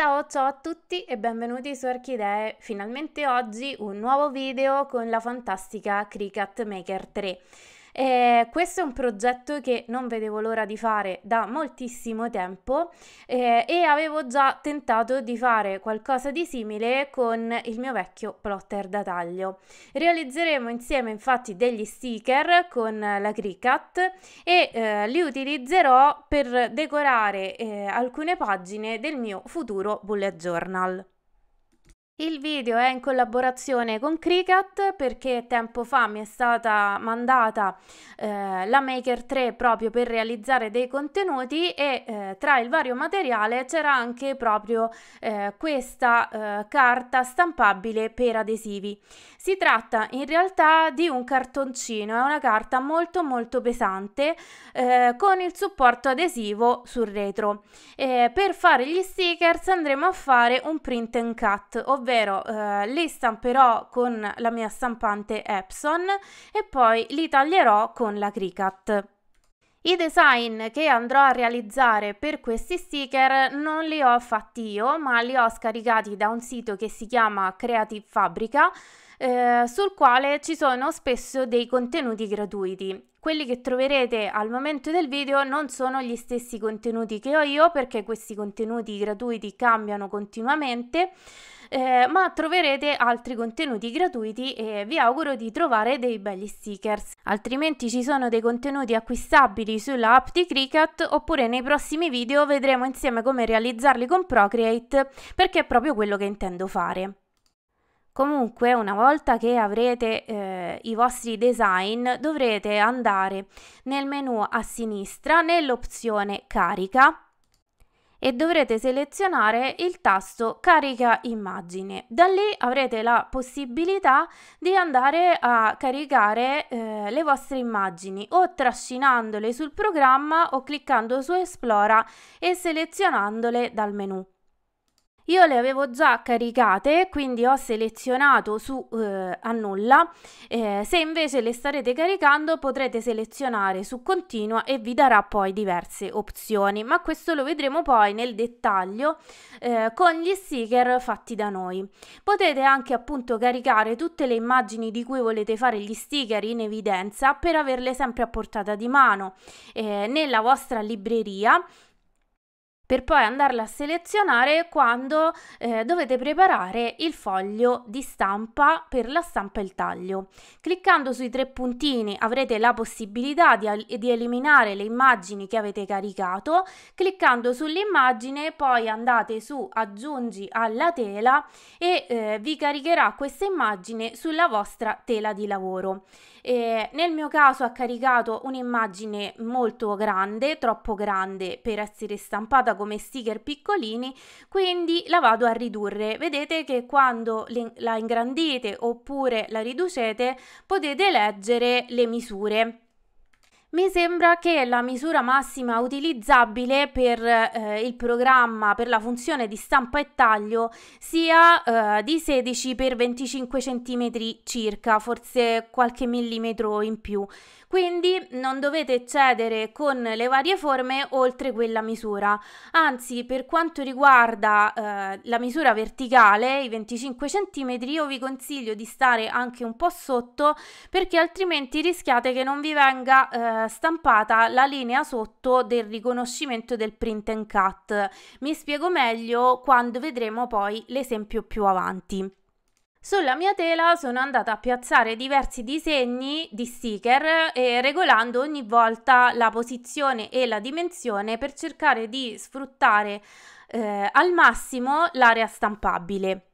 Ciao, ciao a tutti e benvenuti su Orchidee. Finalmente oggi un nuovo video con la fantastica Cricut Maker 3. Eh, questo è un progetto che non vedevo l'ora di fare da moltissimo tempo eh, e avevo già tentato di fare qualcosa di simile con il mio vecchio plotter da taglio. Realizzeremo insieme infatti degli sticker con la Cricut e eh, li utilizzerò per decorare eh, alcune pagine del mio futuro bullet journal. Il video è in collaborazione con Cricut perché tempo fa mi è stata mandata eh, la Maker 3 proprio per realizzare dei contenuti e eh, tra il vario materiale c'era anche proprio eh, questa eh, carta stampabile per adesivi. Si tratta in realtà di un cartoncino, è una carta molto molto pesante eh, con il supporto adesivo sul retro. Eh, per fare gli stickers andremo a fare un print and cut, ovvero ovvero eh, le stamperò con la mia stampante Epson e poi li taglierò con la Cricut. I design che andrò a realizzare per questi sticker non li ho fatti io, ma li ho scaricati da un sito che si chiama Creative Fabrica, eh, sul quale ci sono spesso dei contenuti gratuiti. Quelli che troverete al momento del video non sono gli stessi contenuti che ho io perché questi contenuti gratuiti cambiano continuamente eh, ma troverete altri contenuti gratuiti e vi auguro di trovare dei belli stickers. Altrimenti ci sono dei contenuti acquistabili sulla app di Cricut oppure nei prossimi video vedremo insieme come realizzarli con Procreate perché è proprio quello che intendo fare. Comunque, una volta che avrete eh, i vostri design, dovrete andare nel menu a sinistra nell'opzione carica e dovrete selezionare il tasto carica immagine. Da lì avrete la possibilità di andare a caricare eh, le vostre immagini o trascinandole sul programma o cliccando su esplora e selezionandole dal menu. Io le avevo già caricate, quindi ho selezionato su eh, annulla. Eh, se invece le starete caricando potrete selezionare su continua e vi darà poi diverse opzioni, ma questo lo vedremo poi nel dettaglio eh, con gli sticker fatti da noi. Potete anche appunto caricare tutte le immagini di cui volete fare gli sticker in evidenza per averle sempre a portata di mano eh, nella vostra libreria per poi andarla a selezionare quando eh, dovete preparare il foglio di stampa per la stampa e il taglio. Cliccando sui tre puntini avrete la possibilità di, di eliminare le immagini che avete caricato, cliccando sull'immagine poi andate su aggiungi alla tela e eh, vi caricherà questa immagine sulla vostra tela di lavoro. Eh, nel mio caso ha caricato un'immagine molto grande, troppo grande per essere stampata come sticker piccolini, quindi la vado a ridurre. Vedete che quando la ingrandite oppure la riducete potete leggere le misure. Mi sembra che la misura massima utilizzabile per eh, il programma per la funzione di stampa e taglio sia eh, di 16 x 25 cm circa, forse qualche millimetro in più. Quindi non dovete eccedere con le varie forme oltre quella misura. Anzi, per quanto riguarda eh, la misura verticale, i 25 cm, io vi consiglio di stare anche un po' sotto perché altrimenti rischiate che non vi venga eh, stampata la linea sotto del riconoscimento del print and cut. Mi spiego meglio quando vedremo poi l'esempio più avanti. Sulla mia tela sono andata a piazzare diversi disegni di sticker e eh, regolando ogni volta la posizione e la dimensione per cercare di sfruttare eh, al massimo l'area stampabile.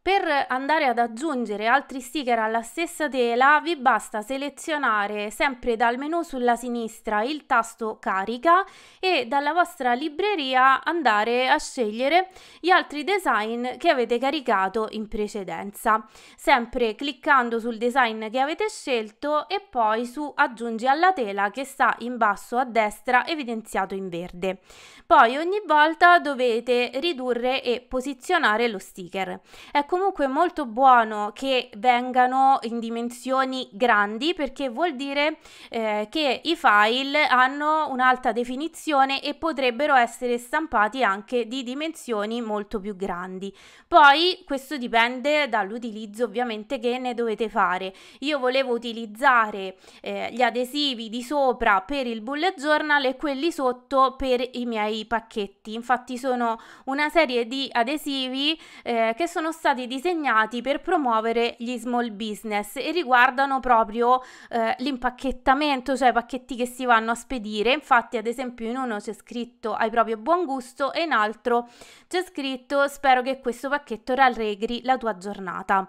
Per andare ad aggiungere altri sticker alla stessa tela vi basta selezionare sempre dal menu sulla sinistra il tasto carica e dalla vostra libreria andare a scegliere gli altri design che avete caricato in precedenza, sempre cliccando sul design che avete scelto e poi su aggiungi alla tela che sta in basso a destra evidenziato in verde. Poi ogni volta dovete ridurre e posizionare lo sticker. Ecco comunque molto buono che vengano in dimensioni grandi perché vuol dire eh, che i file hanno un'alta definizione e potrebbero essere stampati anche di dimensioni molto più grandi. Poi questo dipende dall'utilizzo ovviamente che ne dovete fare. Io volevo utilizzare eh, gli adesivi di sopra per il bullet journal e quelli sotto per i miei pacchetti. Infatti sono una serie di adesivi eh, che sono stati stati disegnati per promuovere gli small business e riguardano proprio eh, l'impacchettamento, cioè i pacchetti che si vanno a spedire. Infatti, ad esempio, in uno c'è scritto hai proprio buon gusto e in altro c'è scritto spero che questo pacchetto rallegri la tua giornata.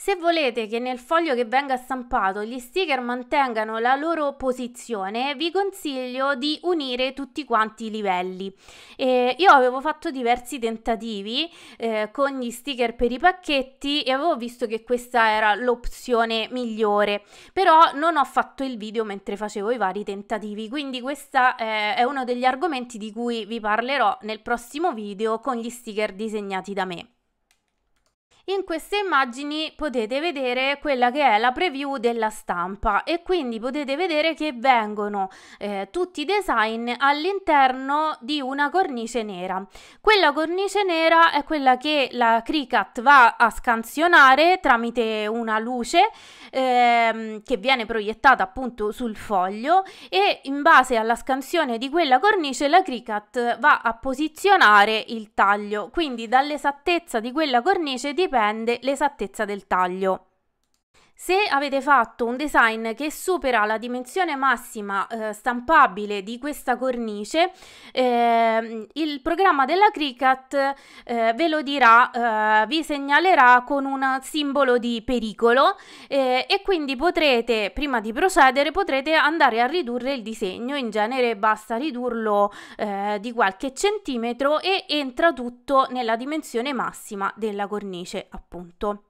Se volete che nel foglio che venga stampato gli sticker mantengano la loro posizione, vi consiglio di unire tutti quanti i livelli. Eh, io avevo fatto diversi tentativi eh, con gli sticker per i pacchetti e avevo visto che questa era l'opzione migliore, però non ho fatto il video mentre facevo i vari tentativi, quindi questo eh, è uno degli argomenti di cui vi parlerò nel prossimo video con gli sticker disegnati da me. In queste immagini potete vedere quella che è la preview della stampa e quindi potete vedere che vengono eh, tutti i design all'interno di una cornice nera. Quella cornice nera è quella che la Cricut va a scansionare tramite una luce ehm, che viene proiettata appunto sul foglio e in base alla scansione di quella cornice la Cricut va a posizionare il taglio. Quindi dall'esattezza di quella cornice dipende dipende l'esattezza del taglio. Se avete fatto un design che supera la dimensione massima eh, stampabile di questa cornice, eh, il programma della Cricut eh, ve lo dirà, eh, vi segnalerà con un simbolo di pericolo eh, e quindi potrete, prima di procedere, potrete andare a ridurre il disegno. In genere basta ridurlo eh, di qualche centimetro e entra tutto nella dimensione massima della cornice, appunto.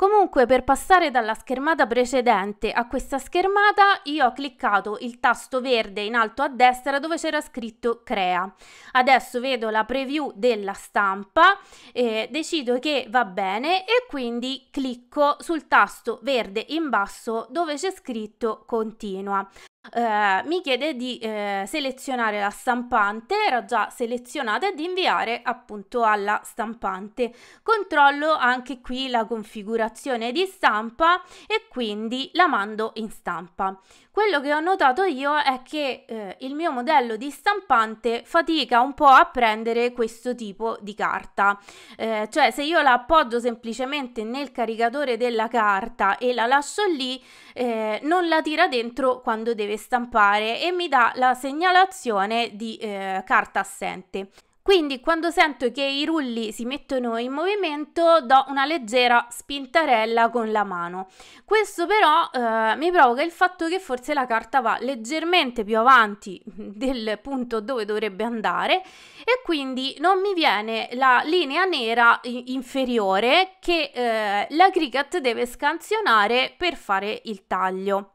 Comunque per passare dalla schermata precedente a questa schermata io ho cliccato il tasto verde in alto a destra dove c'era scritto crea. Adesso vedo la preview della stampa, eh, decido che va bene e quindi clicco sul tasto verde in basso dove c'è scritto continua. Eh, mi chiede di eh, selezionare la stampante, era già selezionata, e di inviare appunto alla stampante. Controllo anche qui la configurazione di stampa e quindi la mando in stampa. Quello che ho notato io è che eh, il mio modello di stampante fatica un po' a prendere questo tipo di carta, eh, cioè se io la appoggio semplicemente nel caricatore della carta e la lascio lì, eh, non la tira dentro quando deve deve stampare e mi dà la segnalazione di eh, carta assente. Quindi quando sento che i rulli si mettono in movimento do una leggera spintarella con la mano. Questo però eh, mi provoca il fatto che forse la carta va leggermente più avanti del punto dove dovrebbe andare e quindi non mi viene la linea nera inferiore che eh, la Cricut deve scansionare per fare il taglio.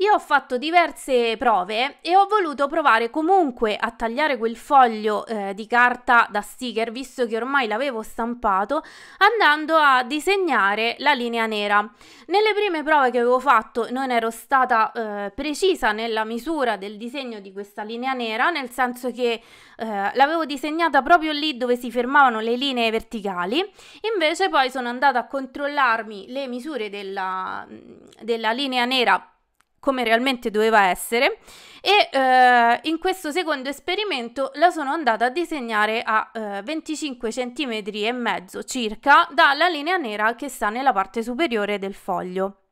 Io ho fatto diverse prove e ho voluto provare comunque a tagliare quel foglio eh, di carta da sticker, visto che ormai l'avevo stampato, andando a disegnare la linea nera. Nelle prime prove che avevo fatto non ero stata eh, precisa nella misura del disegno di questa linea nera, nel senso che eh, l'avevo disegnata proprio lì dove si fermavano le linee verticali, invece poi sono andata a controllarmi le misure della, della linea nera come realmente doveva essere e eh, in questo secondo esperimento la sono andata a disegnare a eh, 25 cm e mezzo circa dalla linea nera che sta nella parte superiore del foglio.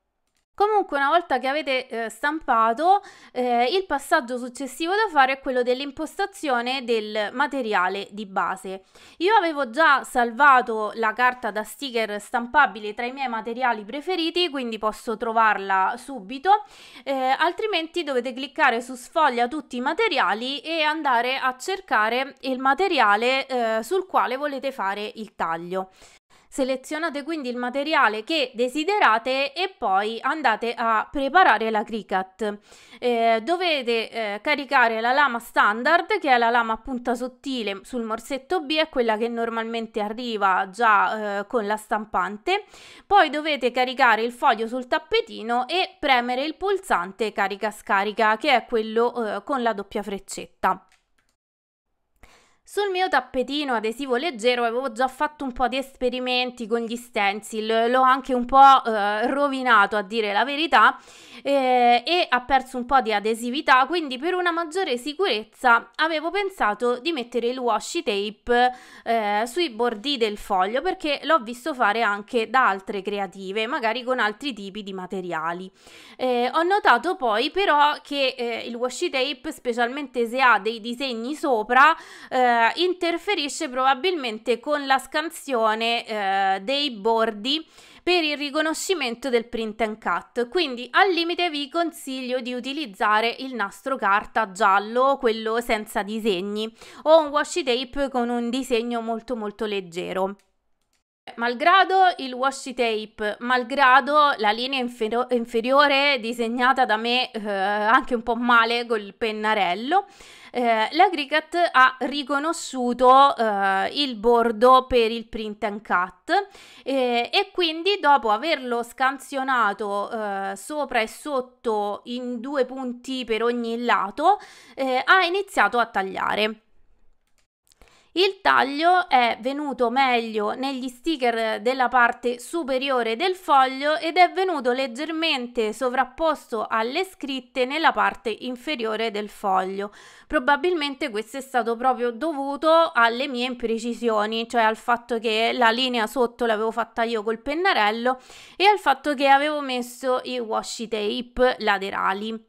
Comunque una volta che avete eh, stampato eh, il passaggio successivo da fare è quello dell'impostazione del materiale di base. Io avevo già salvato la carta da sticker stampabile tra i miei materiali preferiti quindi posso trovarla subito eh, altrimenti dovete cliccare su sfoglia tutti i materiali e andare a cercare il materiale eh, sul quale volete fare il taglio selezionate quindi il materiale che desiderate e poi andate a preparare la cricut Eh, dovete eh, caricare la lama standard che è la lama a punta sottile sul morsetto B, è quella che normalmente arriva già eh, con la stampante, poi dovete caricare il foglio sul tappetino e premere il pulsante carica scarica che è quello eh, con la doppia freccetta. Sul mio tappetino adesivo leggero avevo già fatto un po' di esperimenti con gli stencil, l'ho anche un po' eh, rovinato a dire la verità eh, e ha perso un po' di adesività, quindi per una maggiore sicurezza avevo pensato di mettere il washi tape eh, sui bordi del foglio perché l'ho visto fare anche da altre creative, magari con altri tipi di materiali. Eh, ho notato poi però che eh, il washi tape, specialmente se ha dei disegni sopra, eh, eh, interferisce probabilmente con la scansione eh, dei bordi per il riconoscimento del print and cut. Quindi al limite vi consiglio di utilizzare il nastro carta giallo, quello senza disegni, o un washi tape con un disegno molto molto leggero. Malgrado il washi tape, malgrado la linea infero- inferiore disegnata da me eh, anche un po' male col pennarello, eh, la Cricut ha riconosciuto eh, il bordo per il print and cut eh, e quindi dopo averlo scansionato eh, sopra e sotto in due punti per ogni lato eh, ha iniziato a tagliare. Il taglio è venuto meglio negli sticker della parte superiore del foglio ed è venuto leggermente sovrapposto alle scritte nella parte inferiore del foglio. Probabilmente questo è stato proprio dovuto alle mie imprecisioni, cioè al fatto che la linea sotto l'avevo fatta io col pennarello e al fatto che avevo messo i washi tape laterali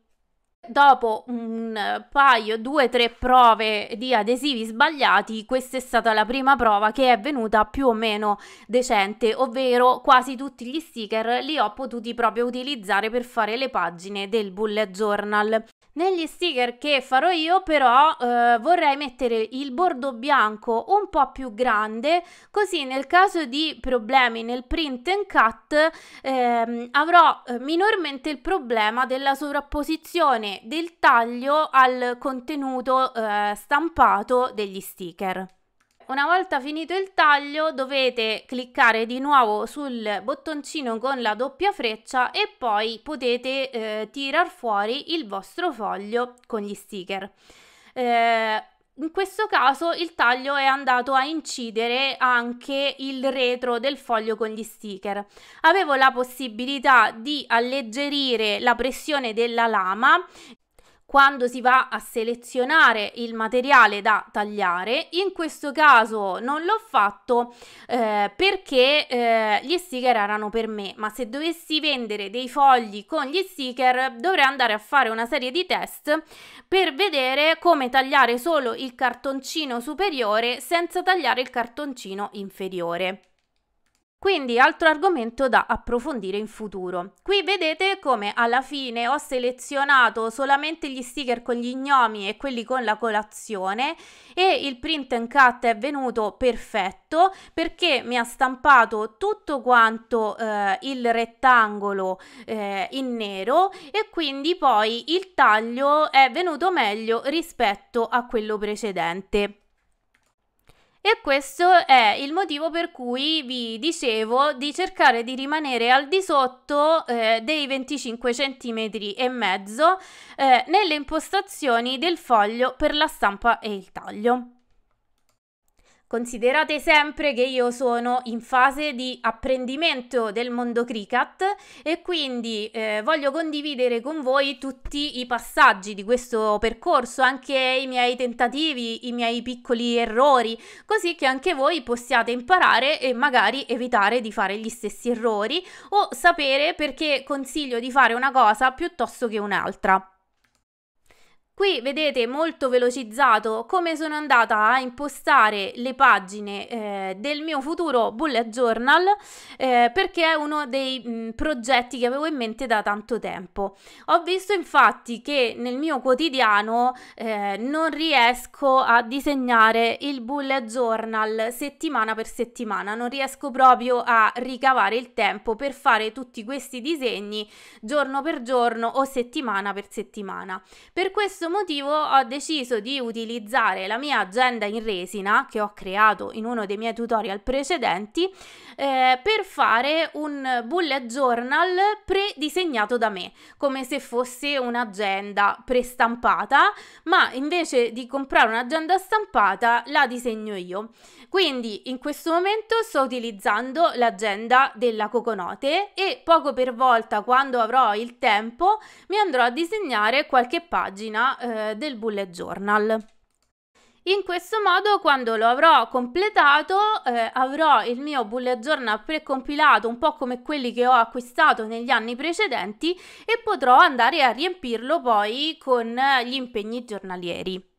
dopo un paio, due, tre prove di adesivi sbagliati, questa è stata la prima prova che è venuta più o meno decente, ovvero quasi tutti gli sticker li ho potuti proprio utilizzare per fare le pagine del bullet journal. Negli sticker che farò io però eh, vorrei mettere il bordo bianco un po' più grande così nel caso di problemi nel print and cut ehm, eh, avrò minormente il problema della sovrapposizione del taglio al contenuto eh, stampato degli sticker una volta finito il taglio dovete cliccare di nuovo sul bottoncino con la doppia freccia e poi potete eh, tirar fuori il vostro foglio con gli sticker. Eh, in questo caso il taglio è andato a incidere anche il retro del foglio con gli sticker. Avevo la possibilità di alleggerire la pressione della lama quando si va a selezionare il materiale da tagliare. In questo caso non l'ho fatto eh, perché eh, gli sticker erano per me, ma se dovessi vendere dei fogli con gli sticker dovrei andare a fare una serie di test per vedere come tagliare solo il cartoncino superiore senza tagliare il cartoncino inferiore. Quindi altro argomento da approfondire in futuro. Qui vedete come alla fine ho selezionato solamente gli sticker con gli gnomi e quelli con la colazione e il print and cut è venuto perfetto perché mi ha stampato tutto quanto eh, il rettangolo eh, in nero e quindi poi il taglio è venuto meglio rispetto a quello precedente. E questo è il motivo per cui vi dicevo di cercare di rimanere al di sotto eh, dei 25 cm e mezzo eh, nelle impostazioni del foglio per la stampa e il taglio. Considerate sempre che io sono in fase di apprendimento del mondo cricket e quindi eh, voglio condividere con voi tutti i passaggi di questo percorso, anche i miei tentativi, i miei piccoli errori, così che anche voi possiate imparare e magari evitare di fare gli stessi errori o sapere perché consiglio di fare una cosa piuttosto che un'altra. Qui vedete molto velocizzato come sono andata a impostare le pagine eh, del mio futuro bullet journal eh, perché è uno dei mh, mm, progetti che avevo in mente da tanto tempo. Ho visto infatti che nel mio quotidiano eh, non riesco a disegnare il bullet journal settimana per settimana, non riesco proprio a ricavare il tempo per fare tutti questi disegni giorno per giorno o settimana per settimana. Per questo questo motivo ho deciso di utilizzare la mia agenda in resina che ho creato in uno dei miei tutorial precedenti eh, per fare un bullet journal predisegnato da me, come se fosse un'agenda prestampata, ma invece di comprare un'agenda stampata la disegno io. Quindi in questo momento sto utilizzando l'agenda della Coconote e poco per volta quando avrò il tempo mi andrò a disegnare qualche pagina eh, del bullet journal. In questo modo, quando lo avrò completato, eh, avrò il mio bullet journal precompilato, un po' come quelli che ho acquistato negli anni precedenti, e potrò andare a riempirlo poi con eh, gli impegni giornalieri.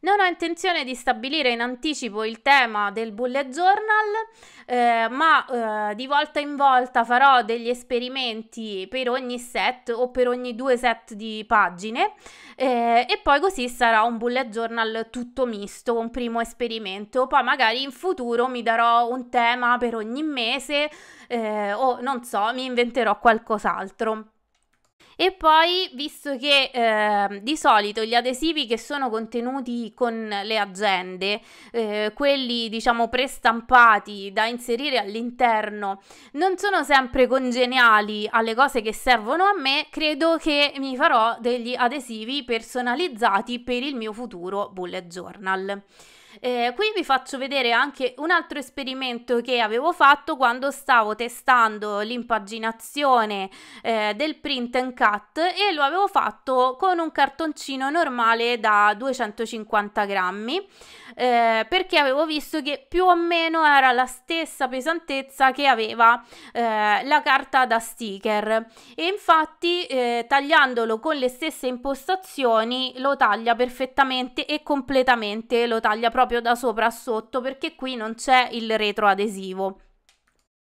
Non ho intenzione di stabilire in anticipo il tema del bullet journal, eh, ma eh, di volta in volta farò degli esperimenti per ogni set o per ogni due set di pagine eh, e poi così sarà un bullet journal tutto misto, un primo esperimento. Poi magari in futuro mi darò un tema per ogni mese eh, o non so, mi inventerò qualcos'altro. E poi, visto che eh, di solito gli adesivi che sono contenuti con le agende, eh, quelli diciamo prestampati da inserire all'interno, non sono sempre congeniali alle cose che servono a me, credo che mi farò degli adesivi personalizzati per il mio futuro bullet journal. Eh, qui vi faccio vedere anche un altro esperimento che avevo fatto quando stavo testando l'impaginazione eh, del print and cut e lo avevo fatto con un cartoncino normale da 250 grammi eh, perché avevo visto che più o meno era la stessa pesantezza che aveva eh, la carta da sticker e infatti eh, tagliandolo con le stesse impostazioni lo taglia perfettamente e completamente lo taglia proprio proprio da sopra a sotto perché qui non c'è il retroadesivo.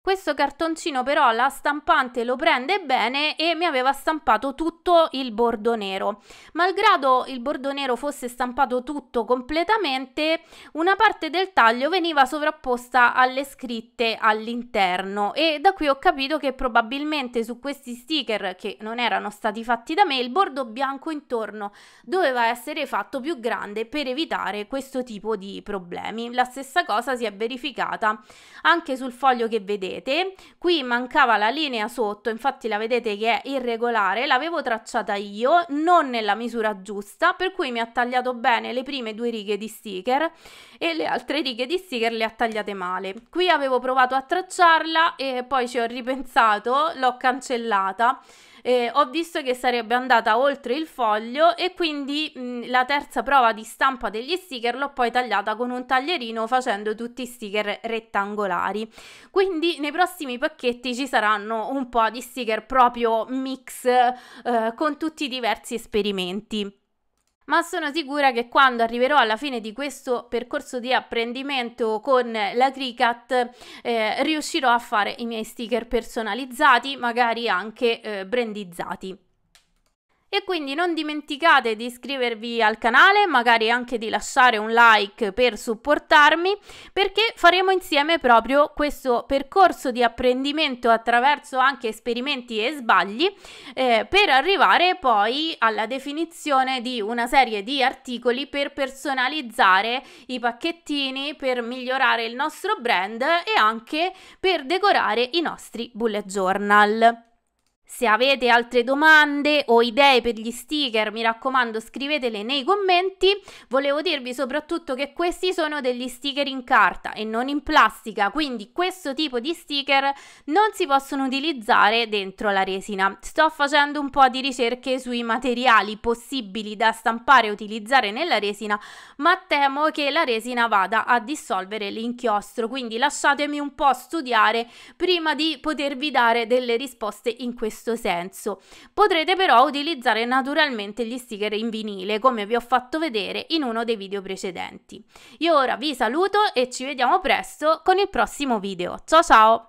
Questo cartoncino però la stampante lo prende bene e mi aveva stampato tutto il bordo nero. Malgrado il bordo nero fosse stampato tutto completamente, una parte del taglio veniva sovrapposta alle scritte all'interno e da qui ho capito che probabilmente su questi sticker che non erano stati fatti da me il bordo bianco intorno doveva essere fatto più grande per evitare questo tipo di problemi. La stessa cosa si è verificata anche sul foglio che vedete rete, qui mancava la linea sotto, infatti la vedete che è irregolare, l'avevo tracciata io, non nella misura giusta, per cui mi ha tagliato bene le prime due righe di sticker e le altre righe di sticker le ha tagliate male. Qui avevo provato a tracciarla e poi ci ho ripensato, l'ho cancellata eh, ho visto che sarebbe andata oltre il foglio e quindi mh, mm, la terza prova di stampa degli sticker l'ho poi tagliata con un taglierino facendo tutti i sticker rettangolari. Quindi nei prossimi pacchetti ci saranno un po' di sticker proprio mix eh, con tutti i diversi esperimenti ma sono sicura che quando arriverò alla fine di questo percorso di apprendimento con la Cricut eh, riuscirò a fare i miei sticker personalizzati, magari anche eh, brandizzati. E quindi non dimenticate di iscrivervi al canale, magari anche di lasciare un like per supportarmi, perché faremo insieme proprio questo percorso di apprendimento attraverso anche esperimenti e sbagli eh, per arrivare poi alla definizione di una serie di articoli per personalizzare i pacchettini, per migliorare il nostro brand e anche per decorare i nostri bullet journal. Se avete altre domande o idee per gli sticker, mi raccomando, scrivetele nei commenti. Volevo dirvi soprattutto che questi sono degli sticker in carta e non in plastica, quindi questo tipo di sticker non si possono utilizzare dentro la resina. Sto facendo un po' di ricerche sui materiali possibili da stampare e utilizzare nella resina, ma temo che la resina vada a dissolvere l'inchiostro, quindi lasciatemi un po' studiare prima di potervi dare delle risposte in questo questo senso. Potrete però utilizzare naturalmente gli sticker in vinile, come vi ho fatto vedere in uno dei video precedenti. Io ora vi saluto e ci vediamo presto con il prossimo video. Ciao ciao!